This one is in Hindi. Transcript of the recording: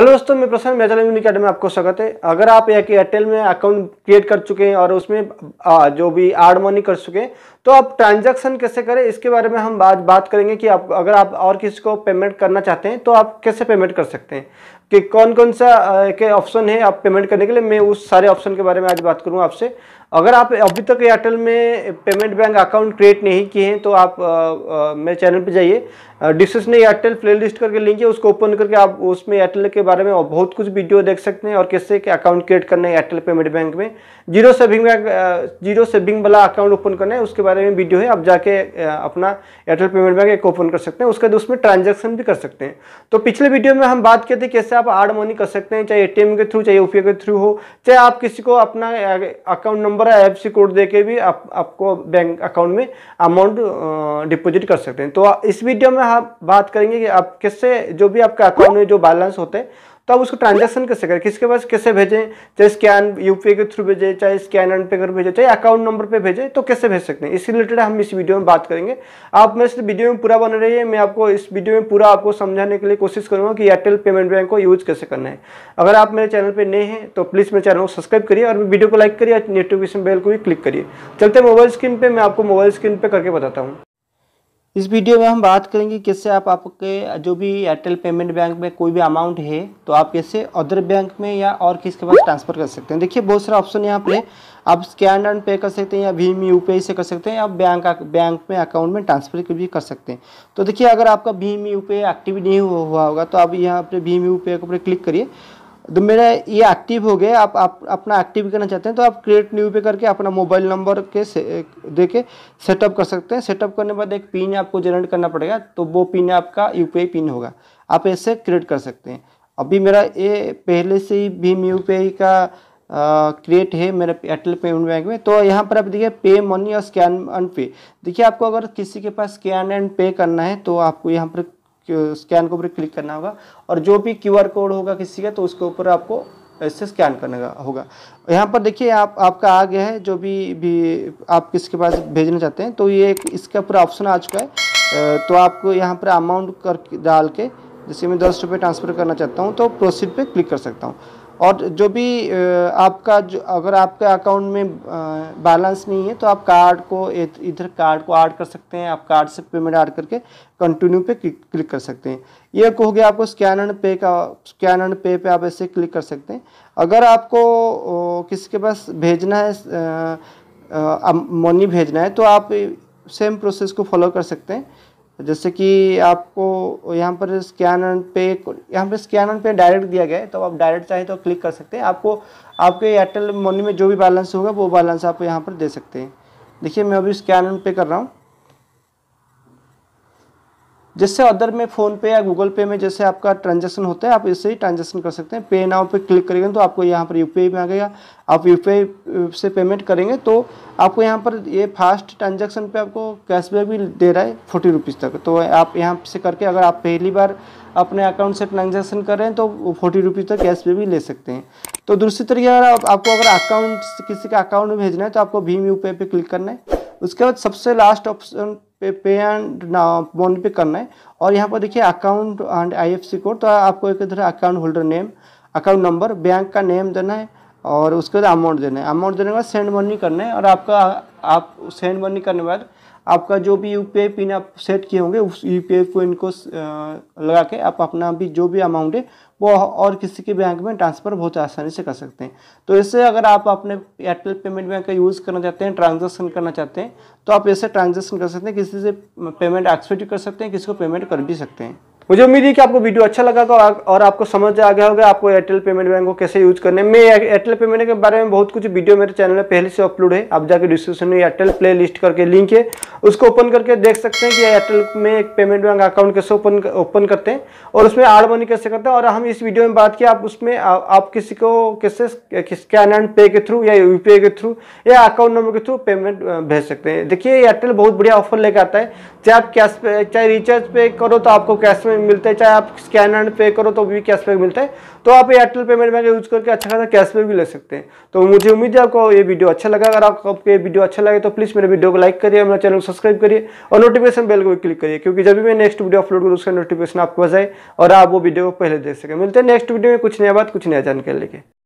हेलो दोस्तों मैं प्रसन्न मेरा लर्निंग अकेडमी में आपको स्वागत है अगर आप एक एयरटेल में अकाउंट क्रिएट कर चुके हैं और उसमें जो भी आर्ड मनी कर चुके हैं तो आप ट्रांजैक्शन कैसे करें इसके बारे में हम बात बात करेंगे कि आप अगर आप और किसी को पेमेंट करना चाहते हैं तो आप कैसे पेमेंट कर सकते हैं कि कौन कौन सा के ऑप्शन है आप पेमेंट करने के लिए मैं उस सारे ऑप्शन के बारे में आज बात करूँगा आपसे अगर आप अभी तक एयरटेल में पेमेंट बैंक अकाउंट क्रिएट नहीं किए हैं तो आप आ, आ, मेरे चैनल पर जाइए डिस्क्रिप्शन ने एयरटेल लिस्ट करके लिंक है उसको ओपन करके आप उसमें एयरटेल के बारे में बहुत कुछ वीडियो देख सकते हैं और कैसे कि अकाउंट क्रिएट करना है एयरटेल पेमेंट बैंक में zero saving bank zero saving वाला अकाउंट ओपन करना है उसके बारे में वीडियो है आप जाके अपना एयरटेल पेमेंट बैंक एक ओपन कर सकते हैं उसके बाद उसमें ट्रांजेक्शन भी कर सकते हैं तो पिछले वीडियो में हम बात किए थे कैसे आप आर्ड मनी कर सकते हैं चाहे एटीएम के थ्रू चाहे यूपीआई के थ्रू हो चाहे आप किसी को अपना अकाउंट नंबर या एफ कोड दे भी आप आपको बैंक अकाउंट में अमाउंट डिपॉजिट कर सकते हैं तो इस वीडियो में हम हाँ बात करेंगे कि आप किससे जो भी आपका अकाउंट में जो बैलेंस होते हैं तो आप उसको ट्रांजेक्शन कैसे करें किसके पास कैसे भेजें चाहे स्कैन यू के थ्रू भेजें चाहे स्कैन एंड पे कर भेजें चाहे अकाउंट नंबर पर भेजें तो कैसे भेज सकते हैं इसी रिलेटेड हम इस वीडियो में बात करेंगे आप मेरे से वीडियो में पूरा बन रही है मैं आपको इस वीडियो में पूरा आपको समझाने के लिए कोशिश करूँगा कि एयरटेल पेमेंट बैंक को यूज़ कैसे करना है अगर आप मेरे चैनल पर नए हैं तो प्लीज़ मेरे चैनल को सब्सक्राइब करिए और वीडियो को लाइक करिए नोटिफिकेशन बेल को भी क्लिक करिए चलते मोबाइल स्क्रीन पर मैं आपको मोबाइल स्क्रीन पर करके बताता हूँ इस वीडियो में हम बात करेंगे किससे आप आपके जो भी एयरटेल पेमेंट बैंक में कोई भी अमाउंट है तो आप कैसे अदर बैंक में या और किसके पास ट्रांसफ़र कर सकते हैं देखिए बहुत सारे ऑप्शन यहाँ पे आप स्कैन एंड पे कर सकते हैं या भीम यू से कर सकते हैं या बैंक बैंक में अकाउंट में ट्रांसफ़र भी कर सकते हैं तो देखिए अगर आपका भीम यू एक्टिव नहीं हुआ होगा तो आप यहाँ अपने भीम यू के ऊपर क्लिक करिए तो मेरा ये एक्टिव हो गया आप, आप अपना एक्टिव करना चाहते हैं तो आप क्रिएट न्यू पे करके अपना मोबाइल नंबर के से, दे के सेटअप कर सकते हैं सेटअप करने के बाद एक पिन आपको जनरेट करना पड़ेगा तो वो पिन आपका यू पिन होगा आप ऐसे क्रिएट कर सकते हैं अभी मेरा ये पहले से ही भीम यू का क्रिएट है मेरे एयरटेल पेमेंट बैंक में तो यहाँ पर आप देखिए पे मनी और स्कैन एंड पे देखिए आपको अगर किसी के पास स्कैन एंड पे करना है तो आपको यहाँ पर स्कैन के ऊपर क्लिक करना होगा और जो भी क्यूआर कोड होगा किसी का तो उसके ऊपर आपको इससे स्कैन करने का होगा यहाँ पर देखिए आप आपका आ गया है जो भी भी आप किसके पास भेजना चाहते हैं तो ये एक इसका पूरा ऑप्शन आ चुका है तो आपको यहाँ पर अमाउंट कर डाल के जैसे मैं दस रुपये ट्रांसफ़र करना चाहता हूँ तो प्रोसीड पे क्लिक कर सकता हूँ और जो भी आपका जो अगर आपके अकाउंट में बैलेंस नहीं है तो आप कार्ड को इधर कार्ड को ऐड कर सकते हैं आप कार्ड से पेमेंट ऐड करके कंटिन्यू पे क्लिक कर सकते हैं ये हो गया आपको स्कैन एंड पे का स्कैन एंड पे पे आप ऐसे क्लिक कर सकते हैं अगर आपको किसी के पास भेजना है मनी भेजना है तो आप सेम प्रोसेस को फॉलो कर सकते हैं जैसे कि आपको यहाँ पर स्कैन पे यहाँ पर स्कैन पे डायरेक्ट दिया गया है तो आप डायरेक्ट चाहे तो क्लिक कर सकते हैं आपको आपके एयरटेल मनी में जो भी बैलेंस होगा वो बैलेंस आप यहाँ पर दे सकते हैं देखिए मैं अभी स्कैन पे कर रहा हूँ जिससे अदर में फ़ोन पे या गूगल पे में जैसे आपका ट्रांजेक्शन होता है आप इससे ही ट्रांजेक्शन कर सकते हैं पे नाउ पे क्लिक करेंगे तो आपको यहाँ पर यू में आ गया आप यू uh, से पेमेंट करेंगे तो आपको यहाँ पर ये फास्ट ट्रांजेक्शन पे आपको कैशबैक भी दे रहा है फोर्टी रुपीज़ तक तो आप यहाँ से करके अगर आप पहली बार अपने अकाउंट से ट्रांजेक्शन कर रहे हैं तो फोर्टी रुपीज़ तक कैशबैक भी ले सकते हैं तो दूसरी तरीके अगर आपको अगर अकाउंट किसी का अकाउंट में भेजना है तो आपको भीम यू पे क्लिक करना है उसके बाद सबसे लास्ट ऑप्शन पे पे एंड बॉन्ड पे करना है और यहाँ पर देखिए अकाउंट एंड आईएफसी कोड तो आपको एक इधर account holder name account number bank का नेम देना है और उसके बाद अमाउंट देना है अमाउंट देने के बाद सेंड मनी करना है और आपका आप सेंड मनी करने के बाद आपका जो भी यू पिन आप सेट किए होंगे उस यू पिन को लगा के आप अपना भी जो भी अमाउंट है वो और किसी के बैंक में ट्रांसफ़र बहुत आसानी से कर सकते हैं तो इससे अगर आप अपने एयरटेल पेमेंट बैंक का यूज़ करना चाहते हैं ट्रांजेक्शन करना चाहते हैं तो आप ऐसे ट्रांजेक्शन कर सकते हैं किसी से पेमेंट एक्सपेक्ट कर सकते हैं किसी को पेमेंट कर भी सकते हैं मुझे उम्मीद है कि आपको वीडियो अच्छा लगा और आपको समझ आ गया होगा आपको एयरटेल पेमेंट बैंक को कैसे यूज करने में एयरटेल पेमेंट के बारे में बहुत कुछ वीडियो मेरे चैनल में पहले से अपलोड है आप जाके डिस्क्रिप्शन में एयरटेल प्ले लिस्ट करके लिंक है उसको ओपन करके देख सकते हैं कि एयरटेल में एक पेमेंट बैंक अकाउंट कैसे ओपन ओपन करते हैं और उसमें आड़ मनी कैसे करते हैं और हम इस वीडियो में बात किया आप उसमें आप किसी को कैसे स्कैन एंड पे के थ्रू या यू के थ्रू या अकाउंट नंबर के थ्रू पेमेंट भेज सकते हैं देखिए एयरटेल बहुत बढ़िया ऑफर लेकर आता है चाहे आप कैश पे चाहे रिचार्ज पे करो तो आपको कैश में में मिलते हैं चाहे आप एंड पे करो तो भी कैशबैक मिलता है तो आप एयरटेल पेमेंट बैंक यूज़ करके अच्छा खासा कैशबैक भी ले सकते हैं तो मुझे उम्मीद है आपको ये वीडियो अच्छा लगा अगर आपको ये वीडियो अच्छा लगे तो प्लीज़ मेरे वीडियो को लाइक करिए मेरे चैनल को सब्सक्राइब करिए और नोटिफिकेशन बेल को भी क्लिक करिए क्योंकि जब भी मैं नेक्स्ट वीडियो अपलोड करूँ उसका नोटिफिकेशन आपको बजाए और आप वो वीडियो को पहले देख सकें मिलते हैं नेक्स्ट वीडियो में कुछ नया बात कुछ नया जानकारी लेके